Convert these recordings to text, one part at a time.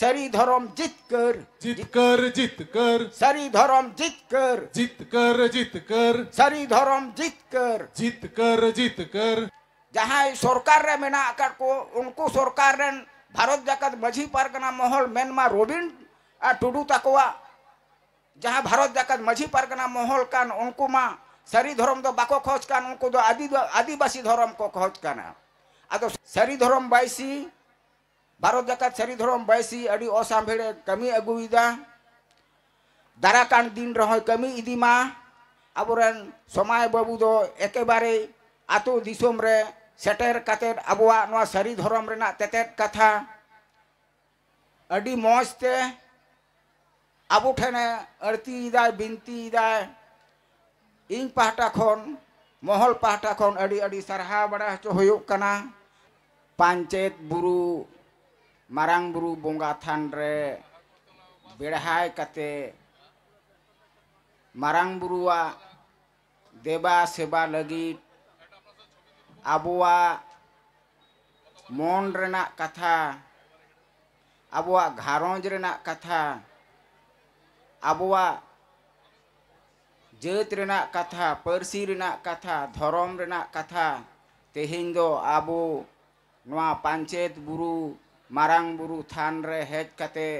सरी धर्म जीत कर जीत कर जीत कर सरी धर्म जीत कर जीत कर जीत कर सरी धर्म जीत कर जीत कर जीत कर जहाँ सरकार रे मेना आकर को उनको सरकार रे भारत जगत मझी परगना मोहल मेनमा रोबिन आ टुडू तकवा जहाँ भारत जगत मझी परगना मोहल कान उनको मा सरी धर्म दो बाको खोज कान उनको दो आदि आदिवासी धर्म को खोज काना अदो सरी धर्म बाईसी ᱵᱷᱟᱨᱚᱛ ᱡᱟᱠᱟᱛ ᱥᱟᱹᱨᱤ ᱫᱷᱚᱨᱚᱢ ᱵᱟᱭᱥᱤ ᱟᱹᱰᱤ ᱚᱥᱟᱢᱵᱷᱮᱲᱮ ᱠᱟᱹᱢᱤ ᱟᱹᱜᱩᱭᱮᱫᱟ ᱫᱟᱨᱟᱠᱟᱱ ᱫᱤᱱ ᱨᱮᱦᱚᱸᱭ ᱠᱟᱹᱢᱤ ᱤᱫᱤ ᱢᱟ ᱟᱵᱚᱨᱮᱱ ᱥᱚᱢᱟᱭ ᱵᱟᱹᱵᱩ ᱫᱚ ᱮᱠᱮᱵᱟᱨᱮ ᱟᱛᱳ ᱫᱤᱥᱚᱢ ᱨᱮ ᱥᱮᱴᱮᱨ ᱠᱟᱛᱮᱫ ᱟᱵᱚᱣᱟᱜ ᱱᱚᱣᱟ ᱥᱟᱹᱨᱤ ᱫᱷᱚᱨᱚᱢ ᱨᱮᱱᱟᱜ ᱛᱮᱛᱮᱫ ᱠᱟᱛᱷᱟ ᱟᱹᱰᱤ ᱢᱚᱡᱽ ᱛᱮ ᱟᱵᱚ ᱴᱷᱮᱱᱮ ᱟᱹᱲᱛᱤᱭᱮᱫᱟᱭ ᱵᱤᱱᱛᱤᱭᱮᱫᱟᱭ ᱤᱧ ᱯᱟᱦᱴᱟ ᱠᱷᱚᱱ ᱢᱚᱦᱚᱞ ᱯᱟᱦᱴᱟ ᱠᱷᱚᱱ ᱟᱹᱰᱤ ᱟᱹᱰᱤ ᱥᱟᱨᱦᱟᱣ ᱵᱟᱲᱟ ᱦᱚᱪᱚ ᱦᱩᱭᱩᱜ ᱠᱟᱱᱟ ᱯᱟᱧᱪᱮᱛ ᱵᱩᱨᱩ मारांग बुरु बोंगा थान रे बेड़हाय कते मारांग बुरुआ देवा सेवा लगी आबुआ मन रेना कथा आबुआ घरोंज रेना कथा आबुआ जात रेना कथा पर्सी रेना कथा धर्म रेना कथा तेहिंदो दो नुआ पंचेत बुरु ᱢᱟᱨᱟᱝ ᱵᱩᱨᱩ ᱛᱷᱟᱱ ᱨᱮ ᱦᱮᱡ ᱠᱟᱛᱮ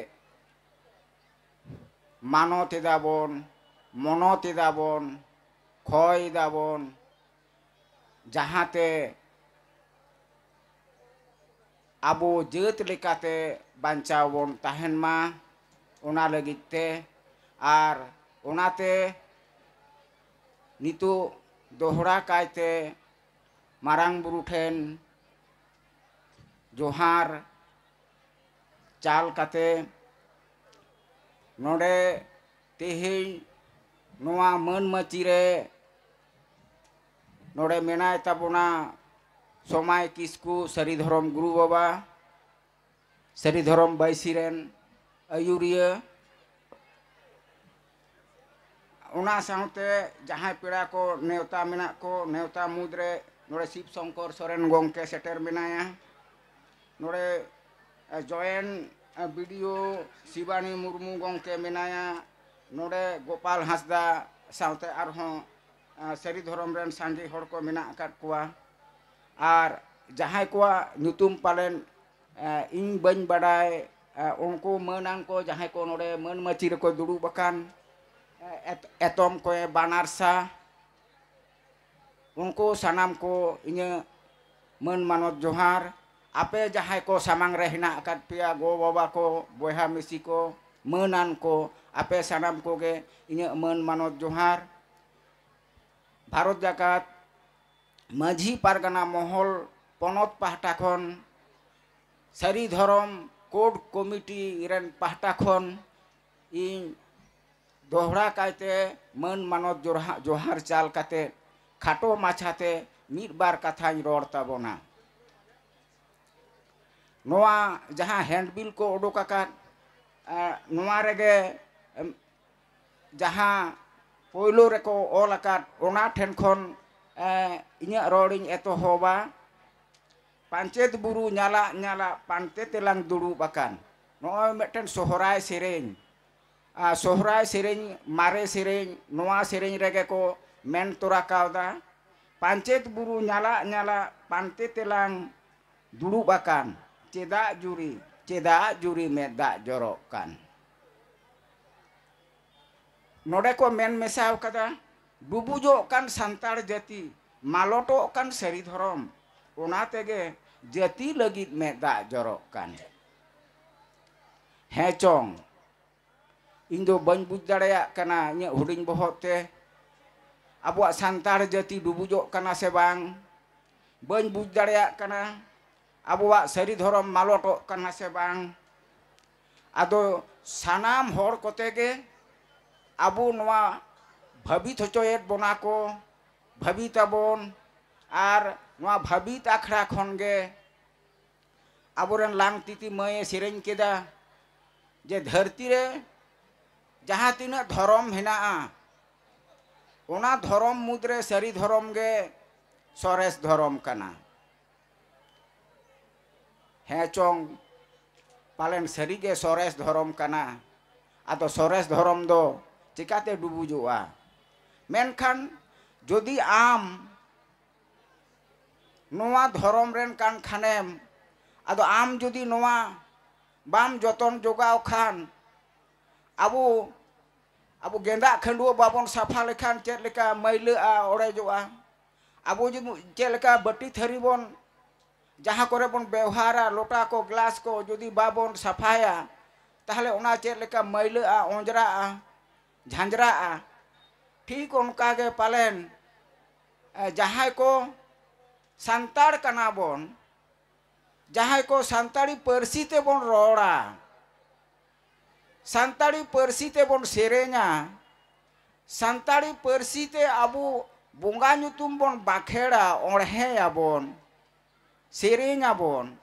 ᱢᱟᱱᱚᱛ ᱮᱫᱟᱵᱚᱱ ᱢᱚᱱᱚᱛ ᱮᱫᱟᱵᱚᱱ ᱠᱷᱚᱭ ᱮᱫᱟᱵᱚᱱ ᱡᱟᱦᱟᱸᱛᱮ ᱟᱵᱚ ᱡᱟᱹᱛ ᱞᱮᱠᱟᱛᱮ ᱵᱟᱧᱪᱟᱣ ᱵᱚᱱ ᱛᱟᱦᱮᱱ ᱢᱟ ᱚᱱᱟ ᱞᱟᱹᱜᱤᱫ ᱛᱮ ᱟᱨ ᱚᱱᱟᱛᱮ ᱱᱤᱛᱚᱜ ᱫᱚᱦᱲᱟ ᱠᱟᱭᱛᱮ ᱢᱟᱨᱟᱝ ᱵᱩᱨᱩ ᱴᱷᱮᱱ ᱡᱚᱦᱟᱨ चाल कते नोडे तेहेन नोआ मन मचीरे नोडे मेनाय ताबोना समय किसकु सरी धर्म गुरु बाबा सरी धर्म बैसिरेन अयुरिया उना साउते जहाँ पीड़ा को नेवता मेना को नेवता मुद्रे नोडे शिव शंकर सोरेन गोंके सेटर मेनाया नोडे join video Sibani Murmu Gongke Menaya Nore Gopal Hasda Salte Arho Seri Dhorom Ren Sanji Horko Menakar Kua Ar Jahai Kua Nutum Palen In Ben Badai Onko Menang Ko Jahai Ko Nore Men Macir Ko Dulu Bakan Etom Koe Banarsa Onko Sanam Ko Inge Men Manot Johar ape jahay ko samang rehna akat pia go baba ko boha misi ko menan ko ape sanam ko ge inya men manot johar Bharat Jakat Majhi Pargana Mohal पनत पाहटा खन Sari Dharam code committee रेन पाहटा खन इन दोहरा कायते मन मानत जोहार चाल काते खाटो माछाते मिट बार कथाई रोड ताबना noa jaha handbill ko odokakat noa rege jaha poilo reko olakat ona ten kon inya rolling eto hoba pancet buru nyala nyala pancet lang dulu bakan noa meten sohorai sireng sohorai sereng mare sereng, noa sereng rege ko men torakauta pancet buru nyala nyala pancet lang dulu bakan cedak juri cedak juri medak jorokkan Noda ko men mesau kata, bubujok kan santar jati maloto kan seri dhorom ona jati lagi medak jorokkan hecong Indo ban ᱵᱟᱹᱧ ᱵᱩᱡᱽ ᱫᱟᱲᱮᱭᱟᱜ huring ᱤᱧᱟᱹᱜ ᱦᱩᱰᱤᱧ ᱵᱚᱦᱚᱜ santar jati Santal kana sebang, ᱠᱟᱱᱟ अब सारी धर्म मालटों से बांग अद सानाम हर अब भावित हचोए बना को भाविताबन और भावित आखड़ा खनगे अब लांग तीती मये सेरें केदा जे धरती रे जहाँ तना धरम हेना धर्म मुद्रे सारी धरम गे सरेस धर्म कना hecong paling serige sores dhorom kana atau sores dhorom do cikate dubu jua menkan jodi am noa dhorom ren kan khanem atau am jodi noa bam joton joga okan abu abu genda kendua babon sapa lekan cek leka a ore jua abu jemu cek leka beti teribon जहाँ को व्यवहार लोटा को glass को जुदी बाबन साफाया तेल उना चेलेका मैला ओंजरा झांझरा ठीक उनका के पालन जहाँ को सानतार जहाँ को सानी पारसी तेबन रोड़ा सानी पारसी तेबन सेरेना सानी पारसी ते अब बंगा बन बाखेड़ा ओढ़े आबन गुटन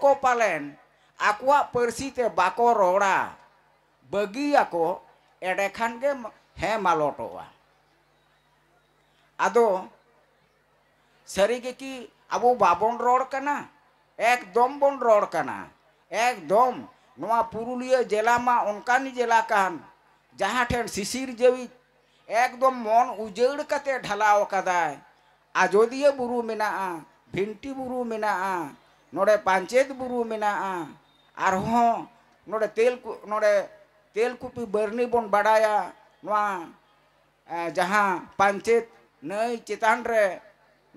को पालन आकसीते बाको रड़ा बगिया को एडेखान हे मालट अद सारी कि अब बाबन रड़ना एकदम बन रड़ना एकदम पुरुलिया जिला मा उनका जिला कान जहाँ ठेन सिसिर जेवी एकदम मन उजेड़ कते ढलाव कदाय आजोदिया बुरु मेना भिंटी बुरु मेना नोड़े पांचेत बुरु मेना आरहों नोड़े तेल नोड़े तेल कुपी बरनी बन बड़ाया नवा जहाँ पांचेत नई चितान रे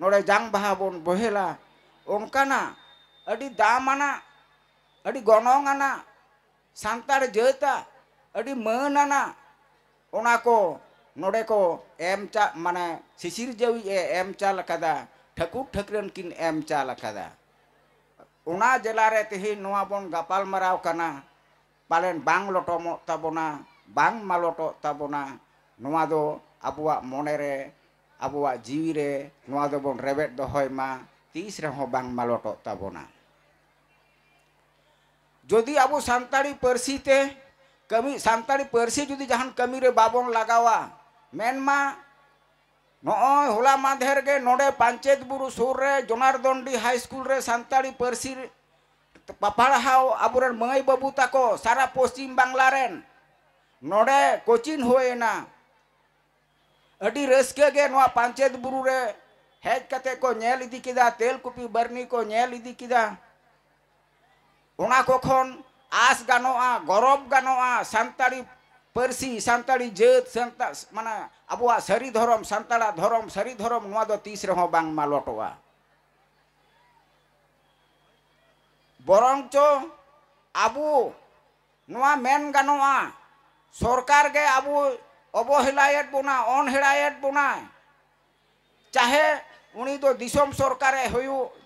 नोड़े जांग बहा बन बहेला ओंकाना अड़ी दामाना अड़ी गणोंगाना सांतार जेता अड़ी मनाना ओना को नोड़े को माने शिशिर जवी एम चाल ठाकुर ठाकरन किन एम चाल कदा उना जिला रे तेही नोआ बन गपाल मराव पालन बांग लटोमो तबोना बांग मालोटो तबोना नोआ दो अबुआ मोने जीवी रे नोआ दो बन रेबेट दो होय मा तीस रे हो बांग मालोटो तबोना जोदी अबु कमी संताड़ी परसी जोदी जहां कमी रे बाबों लगावा ᱢᱮᱱᱢᱟ ᱱᱚᱜᱼᱚᱭ ᱦᱚᱞᱟ ᱢᱟᱫᱷᱮᱨ ᱜᱮ ᱱᱚᱰᱮ ᱯᱟᱧᱪᱮᱛ ᱵᱩᱨᱩ ᱥᱩᱨ ᱨᱮ ᱡᱚᱱᱟᱨᱫᱚᱱᱰᱤ ᱦᱟᱭ ᱥᱠᱩᱞ ᱨᱮ ᱥᱟᱱᱛᱟᱲᱤ ᱯᱟᱹᱨᱥᱤ ᱯᱟᱯᱟᱲᱦᱟᱣ ᱟᱵᱚᱨᱮᱱ ᱢᱟᱹᱭ ᱵᱟᱹᱵᱩ ᱛᱟᱠᱚ ᱥᱟᱨᱟ ᱯᱚᱥᱪᱤᱢ ᱵᱟᱝᱞᱟ ᱨᱮᱱ ᱱᱚᱰᱮ ᱠᱳᱪᱤᱝ ᱦᱩᱭᱮᱱᱟ ᱟᱹᱰᱤ ᱨᱟᱹᱥᱠᱟᱹ ᱜᱮ ᱱᱚᱣᱟ ᱯᱟᱧᱪᱮᱛ ᱵᱩᱨᱩ ᱨᱮ ᱦᱮᱡ ᱠᱟᱛᱮ ᱠᱚ ᱧᱮᱞ ᱤᱫᱤ ᱠᱮᱫᱟ ᱛᱮᱞ ᱠᱩᱯᱤ ᱵᱟᱨᱱᱤ ᱠᱚ ᱧᱮᱞ ᱤᱫᱤ ᱠᱮᱫᱟ ᱚᱱᱟ ᱠᱚ ᱠᱷᱚᱱ ᱟᱥ ᱜᱟᱱᱚᱜᱼᱟ ᱜᱚᱨᱚᱵ ᱜᱟᱱᱚᱜᱼᱟ ᱥᱟᱱᱛᱟᱲᱤ पर्सी सानी जत माना अब सारी धरम सानाड़ा धरम सारी धरम तीस रहा लटवा अब सरकार के अब अवहलाएद बोना अनहेड़ाएद बोना चाहे उसम सरकार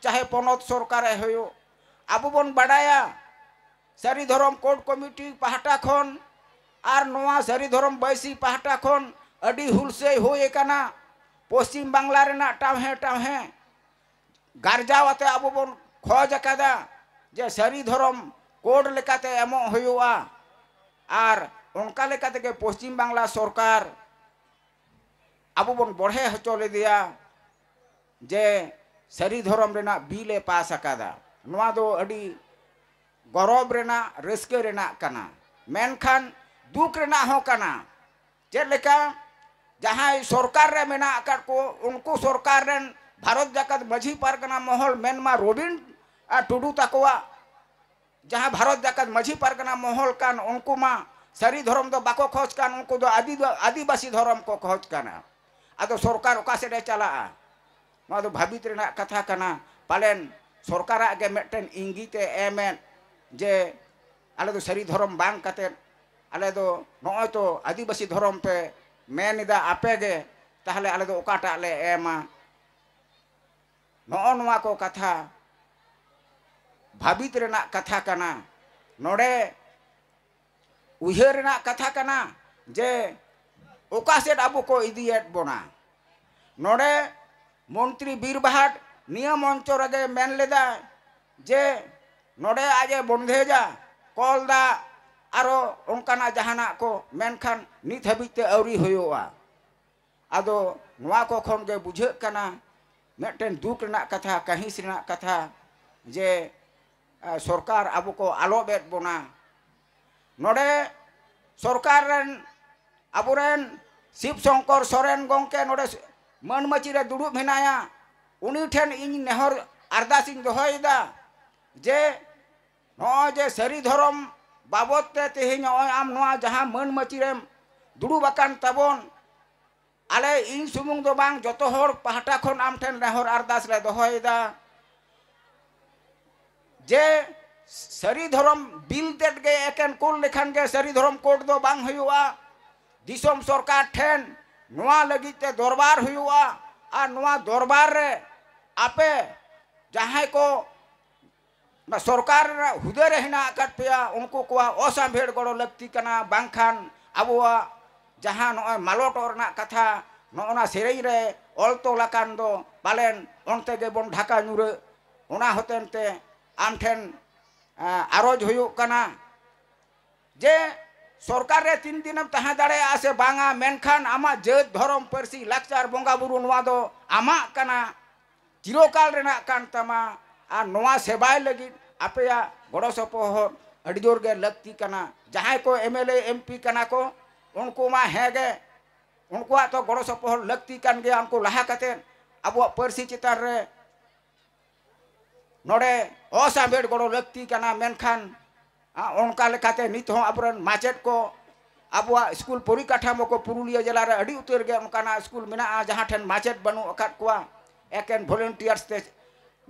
चाहे पनत सरकार अब बन बाड़ा सारी धरम कोर्ट कमिटी पहाटा खन और ना सारी बैसी पहाटा खन अड़ी हुलसे होना पश्चिम बांगला टावे टावे गार्जाते गारजावते अब बन खोज जे सरीधरम कोड लेकाते पश्चिम बांगला सरकार अब बन बढ़े हचो ले दिया जे सारी बिल ए बिले पास का गौरव रेना रेना कना दुख चलका जहां सरकार को उनको सरकार भारत जाकत मजी पारगना महल में रोबिन टुडू तक जहां भारत जाकत मजी पारगना महल कान उनको मा सरी धर्म दो बाको खोज कान उनको दो आदिवासी धर्म को खोज करना अद तो सरकार ओका से चला तो ना कथा करना पालन सरकार आगे इंगीते एम जे अलग सरी तो धर्म बांग ᱟᱞᱮ ᱫᱚ ᱱᱚᱜᱼᱚᱭ ᱛᱚ ᱟᱹᱫᱤᱵᱟᱹᱥᱤ ᱫᱷᱚᱨᱚᱢ ᱯᱮ ᱢᱮᱱ ᱮᱫᱟ ᱟᱯᱮ ᱜᱮ ᱛᱟᱦᱞᱮ ᱟᱞᱮ ᱫᱚ ᱚᱠᱟᱴᱟᱜ ᱞᱮ ᱮᱢᱟ ᱱᱚᱜᱼᱚ ᱱᱚᱣᱟ ᱠᱚ ᱠᱟᱛᱷᱟ ᱵᱷᱟᱹᱵᱤᱛ ᱨᱮᱱᱟᱜ ᱠᱟᱛᱷᱟ ᱠᱟᱱᱟ ᱱᱚᱰᱮ ᱩᱭᱦᱟᱹᱨ ᱨᱮᱱᱟᱜ ᱠᱟᱛᱷᱟ ᱠᱟᱱᱟ ᱡᱮ ᱚᱠᱟ ᱥᱮᱫ ᱟᱵᱚ ᱠᱚ ᱤᱫᱤᱭᱮᱫ ᱵᱚᱱᱟ ᱱᱚᱰᱮ ᱢᱚᱱᱛᱨᱤ ᱵᱤᱨᱵᱟᱦᱟᱴ ᱱᱤᱭᱟᱹ ᱢᱚᱧᱪᱚ ᱨᱮᱜᱮ ᱢᱮᱱ ᱞᱮᱫᱟ ᱡᱮ ᱱᱚᱰᱮ ᱟᱡ ᱮ ᱵᱚᱱᱫᱷᱮᱡᱟ ᱠᱚᱞ ᱫᱟᱜ ᱟᱨᱚ ᱚᱱᱠᱟᱱᱟᱜ ᱡᱟᱦᱟᱱᱟᱜ ᱠᱚ ᱢᱮᱱᱠᱷᱟᱱ ᱱᱤᱛ ᱦᱟᱹᱵᱤᱡ ᱛᱮ ᱟᱹᱣᱨᱤ ᱦᱩᱭᱩᱜᱼᱟ ᱟᱫᱚ ᱱᱚᱣᱟ ᱠᱚ ᱠᱷᱚᱱ ᱜᱮ ᱵᱩᱡᱷᱟᱹᱜ ᱠᱟᱱᱟ ᱢᱤᱫᱴᱮᱱ ᱫᱩᱠ ᱨᱮᱱᱟᱜ ᱠᱟᱛᱷᱟ ᱠᱟᱹᱦᱤᱥ ᱨᱮᱱᱟᱜ ᱠᱟᱛᱷᱟ ᱡᱮ ᱥᱚᱨᱠᱟᱨ ᱟᱵᱚ ᱠᱚ ᱟᱞᱚᱵᱮᱫ ᱵᱚᱱᱟ ᱱᱚᱰᱮ ᱥᱚᱨᱠᱟর ᱨᱮᱱ ᱟᱵᱚᱨᱮᱱ ᱥᱤᱵ ᱥᱚᱝᱠᱚᱨ ᱥᱚᱨᱮᱱ ᱜᱚᱝᱠᱮ ᱱᱚᱰᱮ ᱢᱟᱹᱱᱢᱟᱹᱪᱤ ᱨᱮ ᱫᱩᱲᱩᱵ ᱢᱮᱱᱟᱭᱟ ᱩᱱᱤ ᱴᱷᱮᱱ ᱤᱧ ᱱᱮᱦᱚᱨ ᱟᱨᱫᱟᱥ ᱤᱧ ᱫᱚᱦᱚᱭᱮᱫᱟ ᱡᱮ ᱱᱚᱜᱼᱚᱭ ᱡᱮ ᱥᱟᱹᱨᱤ ᱫᱷᱚᱨᱚᱢ बाबद ते मन मची रे दुड़ू बकान तबोन आले इन सुमुंग दो बांग जोतो होर पहाटा खोन आम ठेन रहर अरदास ले दोहोयदा जे सरी धर्म बिल देट गे एकेन कुल लेखान गे सरी धर्म कोड दो बांग हुआ दिसम सरकार ठेन नवा लगी ते दरबार हुआ आ नवा दरबार रे आपे जहां को सरकार हुदे हेनापे उनको को असंभेड़ गड़ो लगती बाखान अब जहाँ नए मालोटोर कथा ना सेरें रे अल तोलान दो पालेन उनते गेबन ढाका नुरा हतनते आम ठेन आरज होना जे सरकार रे तीन दिन तहाँ दाड़ा से बांगा मेनखान आमा जात धर्म पारसी लाचार बंगा बुरु आमा चिरकाल रेना कान आ सेवाय लगी आपे गड़ो सपोहर अड़जोर गे लगती कना जहाँ को एम एल एम पी कना को उनको मा हेगे उनको तो गड़ो सपोहर लगती कन गया उनको लहा कते अब पर्सी चितार रे नोड़े असाबेड़ गड़ो लगती कना मेनखान उनका लेखाते नित हो अबरन माचेट को अब स्कूल परिकाठामो को पुरुलिया जिला रे अड़ी उतर गे उनका स्कूल मेना जहाँ ठन माचेट बनू अकाट कोआ एकेन वॉलंटियर्स ते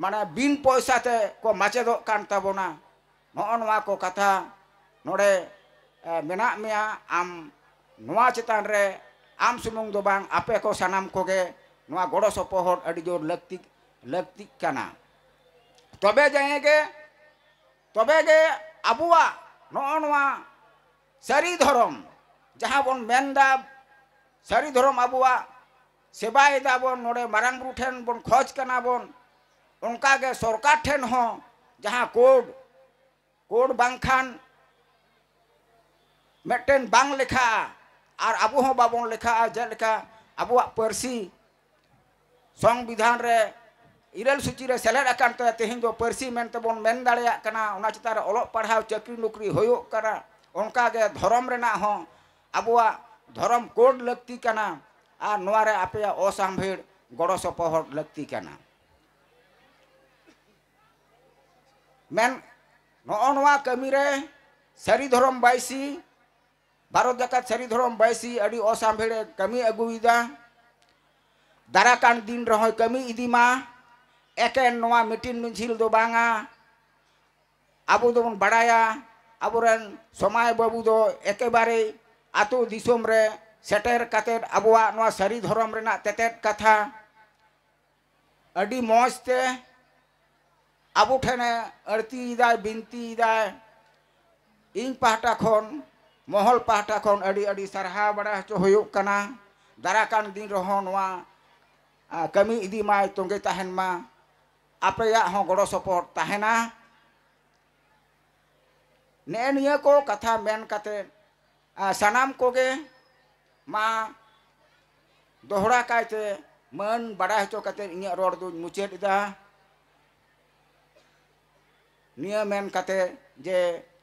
माने बिन पैसा ते को माचेदों कानताबोना को कथा नोडे मेना मिया आम नवा चितान रे आम सुमुंग दो बांग आपे को सनाम को गे नवा गोड़ो सोपोहर अड़िजोर लगती लगती कना तबे जाएंगे तबे गे अबुआ नौनवा सरी धर्म जहाँ बोन मेंदा सरी धर्म अबुआ दा बोन नोडे मरंग रूठेन बोन खोज कना बोन उनका के सरकार ठेन हो जहाँ कोड कोड बांखान मेटेन बांग लिखा और अब हो बाबन लिखा जेलका अब पारसी संविधान रे इरल सूची रे सेलेद अकान तो तेहन जो पारसी मेन तबन तो मेन दाड़े कना उना चितार ओलो पढ़ाव चाकरी नौकरी होयो करा उनका के धर्म रेना हो अब धर्म कोड लगती कना और नोरे आपे असंभेड़ गड़ो सपोहर लगती कना ᱢᱮᱱ ᱱᱚᱜᱼᱚ ᱱᱚᱣᱟ ᱠᱟᱹᱢᱤ ᱨᱮ ᱥᱟᱹᱨᱤ ᱫᱷᱚᱨᱚᱢ ᱵᱟᱭᱥᱤ ᱵᱷᱟᱨᱚᱛ ᱡᱟᱠᱟᱛ ᱥᱟᱹᱨᱤ ᱫᱷᱚᱨᱚᱢ ᱵᱟᱭᱥᱤ ᱟᱹᱰᱤ ᱚᱥᱟᱢᱵᱷᱮᱲᱮ ᱠᱟᱹᱢᱤ ᱟᱹᱜᱩᱭᱮᱫᱟ ᱫᱟᱨᱟᱠᱟᱱ ᱫᱤᱱ ᱨᱮᱦᱚᱸᱭ ᱠᱟᱹᱢᱤ ᱤᱫᱤ ᱢᱟ ᱮᱠᱮᱱ ᱱᱚᱣᱟ ᱢᱤᱴᱤᱱ ᱢᱤᱪᱷᱤᱞ ᱫᱚ ᱵᱟᱝᱟ ᱟᱵᱚ ᱫᱚᱵᱚᱱ ᱵᱟᱲᱟᱭᱟ ᱟᱵᱚᱨᱮᱱ ᱥᱚᱢᱟᱭ ᱵᱟᱹᱵᱩ ᱫᱚ ᱮᱠᱮᱵᱟᱨᱮ ᱟᱛᱳ ᱫᱤᱥᱚᱢ ᱨᱮ ᱥᱮᱴᱮᱨ ᱠᱟᱛᱮᱫ ᱟᱵᱚᱣᱟᱜ ᱱᱚᱣᱟ ᱥᱟᱹᱨᱤ ᱫᱷᱚᱨᱚᱢ ᱨᱮᱱᱟᱜ ᱛᱮᱛᱮᱫ ᱠᱟᱛᱷᱟ ᱟᱹᱰᱤ ᱢᱚᱡᱽ ᱛᱮ अब ठेने अड़ती बनती इन पाहटा खन महल पाहटा खन सारा बड़ा चोना दाराकान दिन रहोन कमी इदी माय तंगे तहन मा आप गड़ो सपोर्ट तहना ने को कथा मेन सनाम को मा दोहरा कायते मन बड़ा चो कर रड़ मुचादा नियम मेन कते जे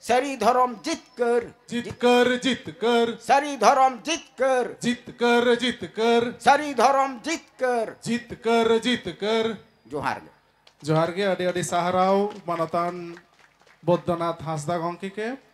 सरी धर्म जीत कर जीत कर जीत कर सरी धर्म जीत कर जीत कर जीत कर सरी धर्म जीत कर जीत कर जीत कर जोहार गे जोहार गे अडी अडी साहराव मानतान बौद्धनाथ हासदा गंकी के